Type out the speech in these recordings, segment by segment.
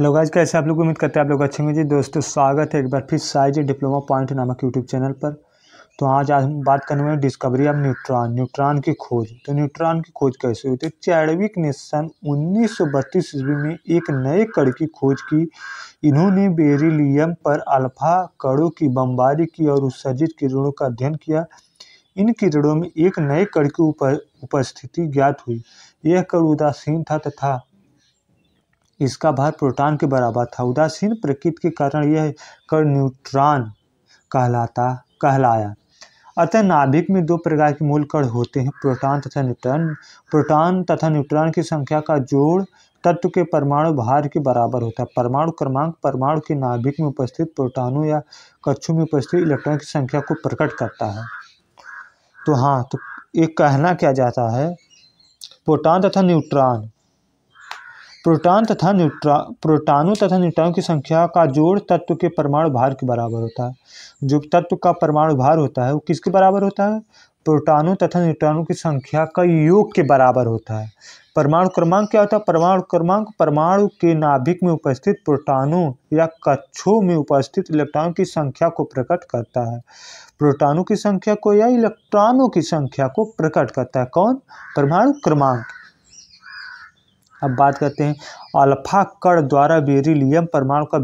hello guys कैसे आप लोग उम्मीद करते हैं आप लोग अच्छे होंगे जी दोस्तों स्वागत है एक बार फिर साइज डिप्लोमा पॉइंट नामक यूट्यूब चैनल पर तो आज आज हम बात करने वाले डिस्कवरी ऑफ न्यूट्रॉन न्यूट्रॉन की खोज तो न्यूट्रॉन की खोज कैसे हुई थी तो चैडविक ने सन उन्नीस सौ बत्तीस ईस्वी में एक नए कड़ की खोज की इन्होंने बेरिलियम पर अल्फा कड़ों की बमबारी की और उत्सर्जित किरणों का अध्ययन किया इन किरणों में एक नए कड़ की उपस्थिति ज्ञात हुई यह कड़ उदासीन था तथा इसका भार प्रोटॉन के बराबर था उदासीन प्रकृति के कारण यह कर न्यूट्रॉन कहलाता कहलाया अतः नाभिक में दो प्रकार के मूल कण होते हैं प्रोटॉन तथा न्यूट्रॉन प्रोटॉन तथा न्यूट्रॉन की संख्या का जोड़ तत्व के परमाणु भार के बराबर होता है परमाणु क्रमांक परमाणु के नाभिक में उपस्थित प्रोटॉनों या कक्षों में उपस्थित इलेक्ट्रॉन की संख्या को प्रकट करता है तो हाँ तो ये कहना क्या जाता है प्रोटॉन तथा न्यूट्रॉन प्रोटॉन तथा न्यूट्रॉ प्रोटानों तथा न्यूट्रॉन की संख्या का जोड़ तत्व के परमाणु भार के बराबर होता है जो तत्व का परमाणु भार होता है वो किसके बराबर होता है प्रोटानों तथा न्यूट्रॉनों की संख्या का योग के बराबर होता है परमाणु क्रमांक क्या होता है परमाणु क्रमांक परमाणु के नाभिक में उपस्थित प्रोटानों या कक्षों में उपस्थित इलेक्ट्रॉनों की संख्या को प्रकट करता है प्रोटानों की संख्या को या इलेक्ट्रॉनों की संख्या को प्रकट करता है कौन परमाणु क्रमांक अब बात करते हैं अल्फा कण द्वारा बेरिलियम परमाणु का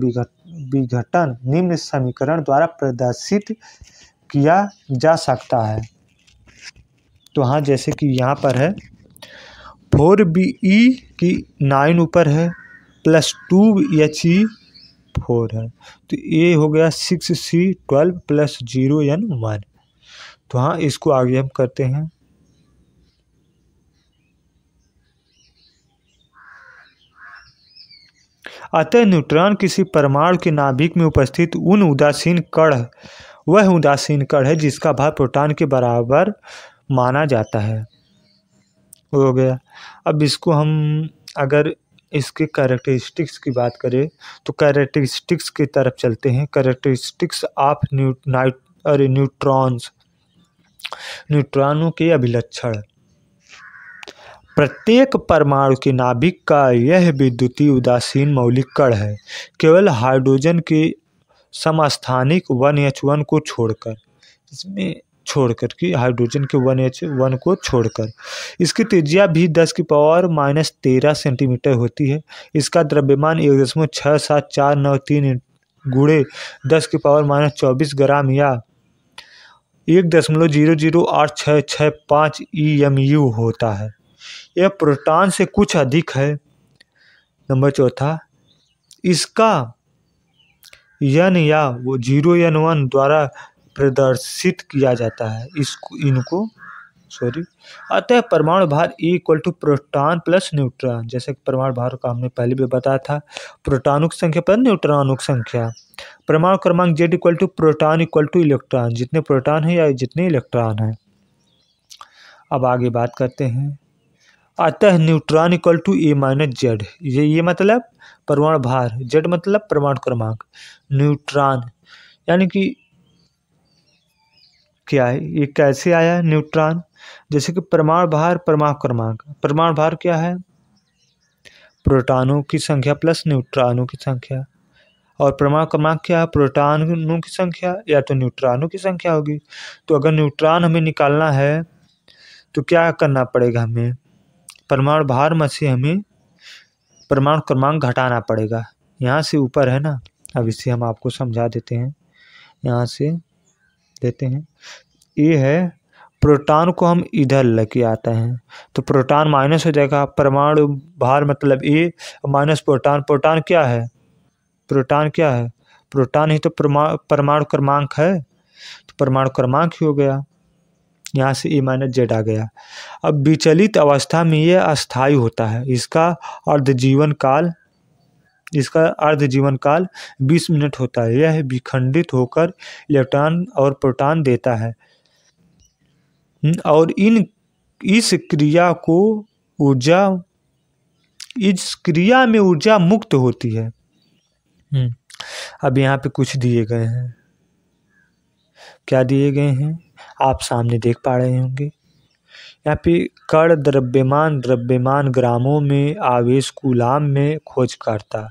विघटन निम्न समीकरण द्वारा प्रदर्शित किया जा सकता है तो हाँ जैसे कि यहाँ पर है फोर बी ई की नाइन ऊपर है plus two H E four है तो ये हो गया six C twelve plus zero N one तो हाँ इसको आगे हम करते हैं अतः न्यूट्रॉन किसी परमाणु के नाभिक में उपस्थित उन उदासीन कण वह उदासीन कण है जिसका भार प्रोटॉन के बराबर माना जाता है हो गया अब इसको हम अगर इसके कैरेक्टरिस्टिक्स की बात करें तो कैरेक्टरिस्टिक्स की तरफ चलते हैं कैरेक्टरिस्टिक्स ऑफ न्यू नाइट अरे न्यूट्रॉन्स न्यूट्रॉनों के अभिलक्षण प्रत्येक परमाणु के नाभिक का यह विद्युतीय उदासीन मौलिक कण है केवल हाइड्रोजन के समस्थानिक वन एच वन को छोड़कर इसमें छोड़कर कि हाइड्रोजन के वन एच वन को छोड़कर इसकी त्रिज्या भी दस की पावर माइनस तेरह सेंटीमीटर होती है इसका द्रव्यमान एक दशमलव छः सात चार नौ तीन गुड़े दस की पावर माइनस चौबीस ग्राम या एक दशमलव जीरो जीरो आठ छः छः पाँच ई एम यू होता है यह प्रोटॉन से कुछ अधिक है नंबर चौथा इसका यन या वो जीरो यन वन द्वारा प्रदर्शित किया जाता है इसको इनको सॉरी अतः परमाणु भार equal to proton plus neutron जैसे कि परमाणु भार का हमने पहले भी बताया था की संख्या पर न्यूट्रॉनों की संख्या परमाणु क्रमांक Z equal to proton equal to electron जितने प्रोटॉन है या जितने इलेक्ट्रॉन हैं अब आगे बात करते हैं आता है neutron equal to A minus Z ये ये मतलब परमाणु भार जेड मतलब परमाणु क्रमांक न्यूट्रॉन यानी कि क्या है ये कैसे आया न्यूट्रॉन जैसे कि परमाणु भार परमाणु क्रमांक परमाणु भार क्या है प्रोटॉनों की संख्या प्लस न्यूट्रॉनों की संख्या और परमाणु क्रमांक क्या है प्रोटॉनों की संख्या या तो न्यूट्रॉनों की संख्या होगी तो अगर न्यूट्रॉन हमें निकालना है तो क्या करना पड़ेगा हमें परमाणु भार में से हमें परमाणु क्रमांक घटाना पड़ेगा यहाँ से ऊपर है ना अब इसे हम आपको समझा देते हैं यहाँ से देते हैं ये है प्रोटॉन को हम इधर लेके आते हैं तो प्रोटॉन माइनस हो जाएगा परमाणु भार मतलब ए माइनस प्रोटॉन प्रोटॉन क्या है प्रोटॉन क्या है प्रोटॉन ही तो परमाणु क्रमांक है तो परमाणु क्रमांक ही हो गया यहाँ से माइनस जेड आ गया अब विचलित अवस्था में यह अस्थाई होता है इसका अर्ध जीवन काल इसका अर्ध जीवन काल 20 मिनट होता है यह विखंडित होकर इलेक्ट्रॉन और प्रोटॉन देता है हम्म, और इन इस क्रिया को ऊर्जा इस क्रिया में ऊर्जा मुक्त होती है हम्म, अब यहाँ पे कुछ दिए गए हैं क्या दिए गए हैं आप सामने देख पा रहे होंगे यहाँ पे कर द्रव्यमान द्रव्यमान ग्रामों में आवेश गुलाम में खोज करता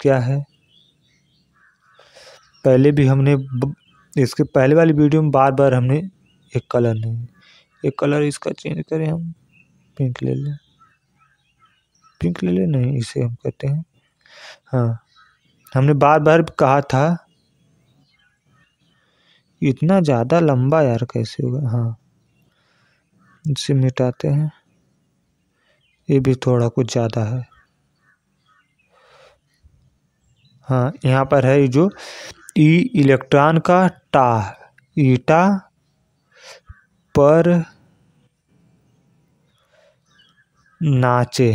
क्या है पहले भी हमने इसके पहले वाली वीडियो में बार बार हमने एक कलर नहीं एक कलर इसका चेंज करें हम पिंक ले लें पिंक ले लें नहीं इसे हम कहते हैं हाँ हमने बार बार कहा था इतना ज़्यादा लंबा यार कैसे होगा हाँ इसे मिटाते हैं ये भी थोड़ा कुछ ज़्यादा है हाँ यहाँ पर है जो ई इलेक्ट्रॉन का टा ईटा पर नाचे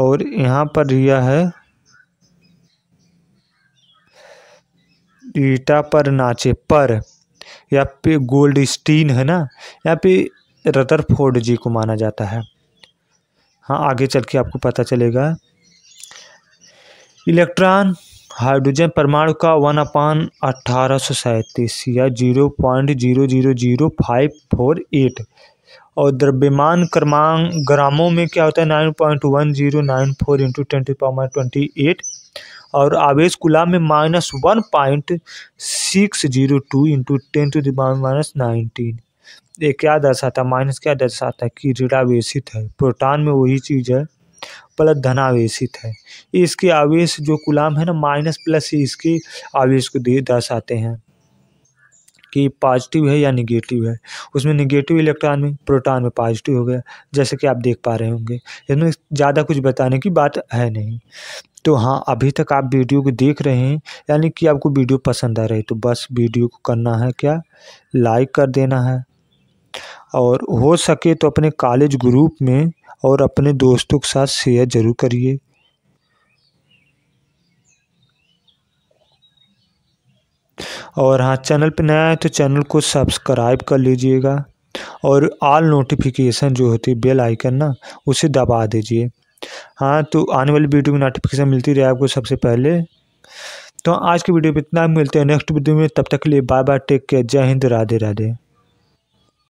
और यहाँ पर यह है ईटा पर नाचे पर या पे गोल्ड स्टीन है ना यहाँ पे फोर्ड जी को माना जाता है हाँ आगे चल के आपको पता चलेगा इलेक्ट्रॉन हाइड्रोजन परमाणु का वन अपान अट्ठारह सौ सैंतीस या zero point zero zero zero five four eight और द्रव्यमान क्रमांक ग्रामों में क्या होता है nine point one zero nine four into twenty power twenty eight और आवेश गुलाब में minus one point six zero two into ten to power minus nineteen ये क्या दर्शाता है माइनस क्या दर्शाता है कि ऋणावेशित है प्रोटॉन में वही चीज़ है प्लस धनावेशित है इसके आवेश जो गुलाम है ना माइनस प्लस इसके आवेश को दर्शाते हैं कि पॉजिटिव है या निगेटिव है उसमें निगेटिव इलेक्ट्रॉन में प्रोटॉन में पॉजिटिव हो गया जैसे कि आप देख पा रहे होंगे इसमें ज़्यादा कुछ बताने की बात है नहीं तो हाँ अभी तक आप वीडियो को देख रहे हैं यानी कि आपको वीडियो पसंद आ रही तो बस वीडियो को करना है क्या लाइक कर देना है और हो सके तो अपने कॉलेज ग्रुप में और अपने दोस्तों के साथ शेयर ज़रूर करिए और हाँ चैनल पर नया है तो चैनल को सब्सक्राइब कर लीजिएगा और ऑल नोटिफिकेशन जो होती है बेल आइकन ना उसे दबा दीजिए हाँ तो आने वाली वीडियो में नोटिफिकेशन मिलती रहे आपको सबसे पहले तो आज की वीडियो में इतना मिलते हैं नेक्स्ट वीडियो में तब तक के लिए बाय बाय टेक केयर जय हिंद राधे राधे